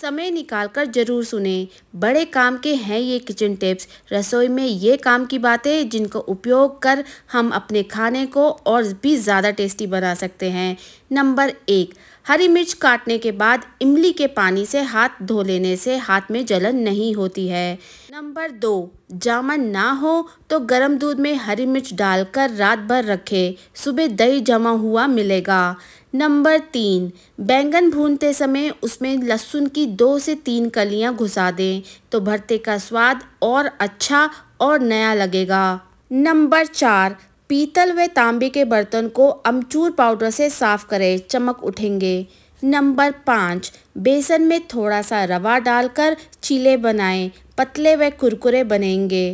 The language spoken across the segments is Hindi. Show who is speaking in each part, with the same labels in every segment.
Speaker 1: समय निकालकर ज़रूर सुने बड़े काम के हैं ये किचन टिप्स रसोई में ये काम की बातें जिनको उपयोग कर हम अपने खाने को और भी ज़्यादा टेस्टी बना सकते हैं नंबर एक हरी मिर्च काटने के बाद इमली के पानी से हाथ धो लेने से हाथ में जलन नहीं होती है नंबर दो जामन ना हो तो गर्म दूध में हरी मिर्च डालकर रात भर रखें सुबह दही जमा हुआ मिलेगा नंबर तीन बैंगन भूनते समय उसमें लहसुन की दो से तीन कलियां घुसा दें तो भरते का स्वाद और अच्छा और नया लगेगा नंबर चार पीतल व तांबे के बर्तन को अमचूर पाउडर से साफ़ करें चमक उठेंगे नंबर पाँच बेसन में थोड़ा सा रवा डालकर चीले बनाएं पतले व कुरकुरे बनेंगे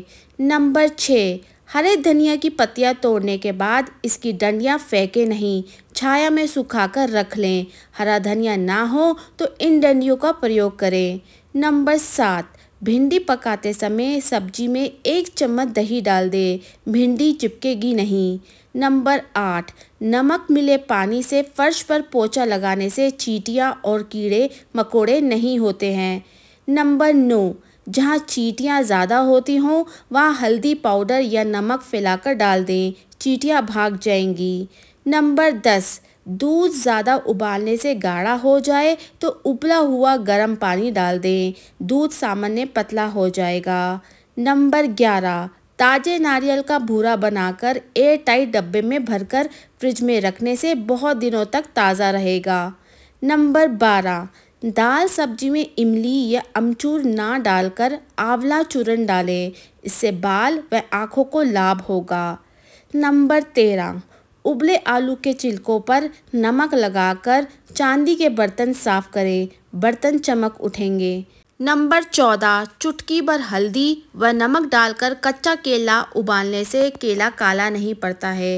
Speaker 1: नंबर छः हरे धनिया की पत्तियाँ तोड़ने के बाद इसकी डंडियाँ फेंके नहीं छाया में सुखाकर रख लें हरा धनिया ना हो तो इन डंडियों का प्रयोग करें नंबर सात भिंडी पकाते समय सब्जी में एक चम्मच दही डाल दें भिंडी चिपकेगी नहीं नंबर आठ नमक मिले पानी से फर्श पर पोछा लगाने से चीटियाँ और कीड़े मकोड़े नहीं होते हैं नंबर नौ जहाँ चीटियाँ ज़्यादा होती हों वहाँ हल्दी पाउडर या नमक फैलाकर डाल दें चीटियाँ भाग जाएंगी नंबर दस दूध ज़्यादा उबालने से गाढ़ा हो जाए तो उबला हुआ गर्म पानी डाल दें दूध सामान्य पतला हो जाएगा नंबर ग्यारह ताजे नारियल का भूरा बनाकर एयर टाइट डब्बे में भरकर फ्रिज में रखने से बहुत दिनों तक ताज़ा रहेगा नंबर बारह दाल सब्जी में इमली या अमचूर ना डालकर आंवला चूरन डालें इससे बाल व आँखों को लाभ होगा नंबर तेरह उबले आलू के छिलकों पर नमक लगाकर चांदी के बर्तन साफ करें बर्तन चमक उठेंगे नंबर चौदह चुटकी भर हल्दी व नमक डालकर कच्चा केला उबालने से केला काला नहीं पड़ता है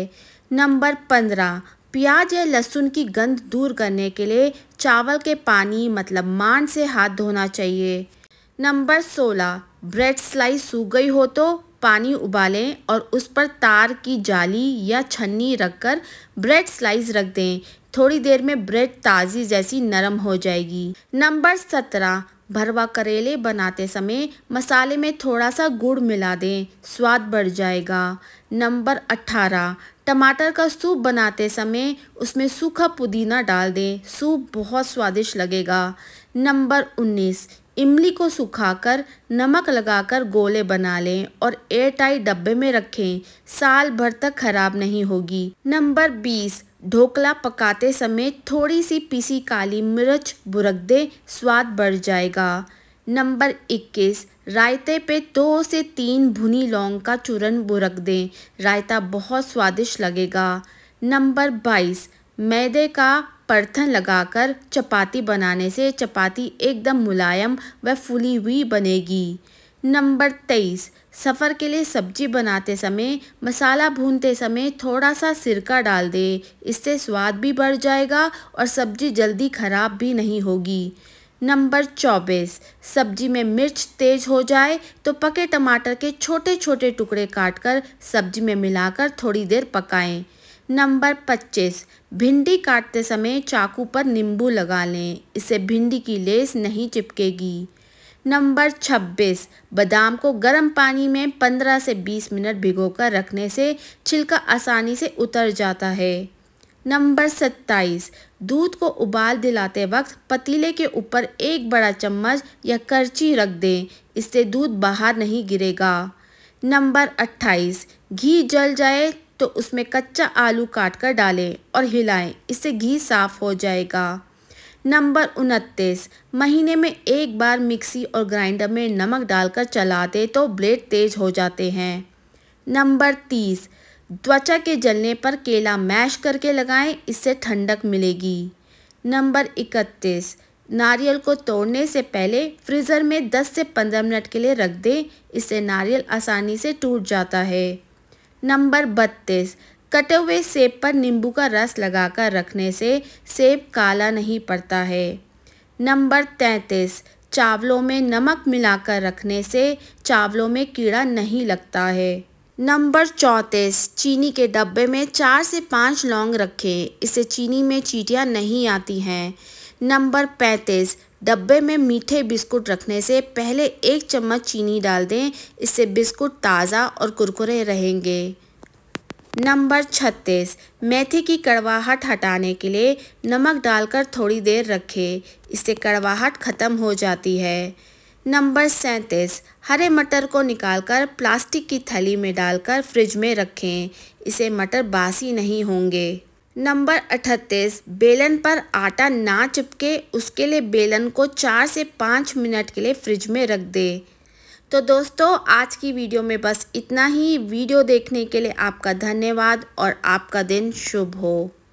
Speaker 1: नंबर पंद्रह प्याज या लहसुन की गंध दूर करने के लिए चावल के पानी मतलब मान से हाथ धोना चाहिए नंबर सोलह ब्रेड स्लाइस सूख गई हो तो पानी उबालें और उस पर तार की जाली या छन्नी रखकर ब्रेड स्लाइस रख दें थोड़ी देर में ब्रेड ताज़ी जैसी नरम हो जाएगी नंबर सत्रह भरवा करेले बनाते समय मसाले में थोड़ा सा गुड़ मिला दें स्वाद बढ़ जाएगा नंबर अट्ठारह टमाटर का सूप बनाते समय उसमें सूखा पुदीना डाल दें सूप बहुत स्वादिष्ट लगेगा नंबर उन्नीस इमली को सुखाकर नमक लगाकर गोले बना लें और एयर टाइट डब्बे में रखें साल भर तक खराब नहीं होगी नंबर बीस ढोकला पकाते समय थोड़ी सी पीसी काली मिर्च बुरक दें स्वाद बढ़ जाएगा नंबर 21 रायते पे दो से तीन भुनी लौंग का चूरन बुरक दें रायता बहुत स्वादिष्ट लगेगा नंबर 22 मैदे का परथन लगाकर चपाती बनाने से चपाती एकदम मुलायम व फूली हुई बनेगी नंबर तेईस सफ़र के लिए सब्जी बनाते समय मसाला भूनते समय थोड़ा सा सिरका डाल दें इससे स्वाद भी बढ़ जाएगा और सब्जी जल्दी ख़राब भी नहीं होगी नंबर चौबीस सब्जी में मिर्च तेज हो जाए तो पके टमाटर के छोटे छोटे टुकड़े काटकर सब्जी में मिलाकर थोड़ी देर पकाएं नंबर 25 भिंडी काटते समय चाकू पर नींबू लगा लें इससे भिंडी की लेस नहीं चिपकेगी नंबर 26 बादाम को गर्म पानी में 15 से 20 मिनट भिगोकर रखने से छिलका आसानी से उतर जाता है नंबर 27 दूध को उबाल दिलाते वक्त पतीले के ऊपर एक बड़ा चम्मच या करची रख दें इससे दूध बाहर नहीं गिरेगा नंबर 28 घी जल जाए तो उसमें कच्चा आलू काट कर डालें और हिलाएं इससे घी साफ़ हो जाएगा नंबर उनतीस महीने में एक बार मिक्सी और ग्राइंडर में नमक डालकर चला दें तो ब्लेड तेज़ हो जाते हैं नंबर तीस त्वचा के जलने पर केला मैश करके लगाएं इससे ठंडक मिलेगी नंबर इकतीस नारियल को तोड़ने से पहले फ्रीज़र में 10 से 15 मिनट के लिए रख दें इससे नारियल आसानी से टूट जाता है नंबर बत्तीस कटे हुए सेब पर नींबू का रस लगाकर रखने से सेब काला नहीं पड़ता है नंबर तैंतीस चावलों में नमक मिलाकर रखने से चावलों में कीड़ा नहीं लगता है नंबर चौंतीस चीनी के डब्बे में चार से पाँच लौंग रखें इससे चीनी में चीटियाँ नहीं आती हैं नंबर पैंतीस डब्बे में मीठे बिस्कुट रखने से पहले एक चम्मच चीनी डाल दें इससे बिस्कुट ताज़ा और कुरकुरे रहेंगे नंबर छत्तीस मेथी की कड़वाहट हटाने के लिए नमक डालकर थोड़ी देर रखें इससे कड़वाहट ख़त्म हो जाती है नंबर सैंतीस हरे मटर को निकालकर प्लास्टिक की थैली में डालकर फ्रिज में रखें इसे मटर बासी नहीं होंगे नंबर अठतीस बेलन पर आटा ना चिपके उसके लिए बेलन को चार से पाँच मिनट के लिए फ्रिज में रख दे तो दोस्तों आज की वीडियो में बस इतना ही वीडियो देखने के लिए आपका धन्यवाद और आपका दिन शुभ हो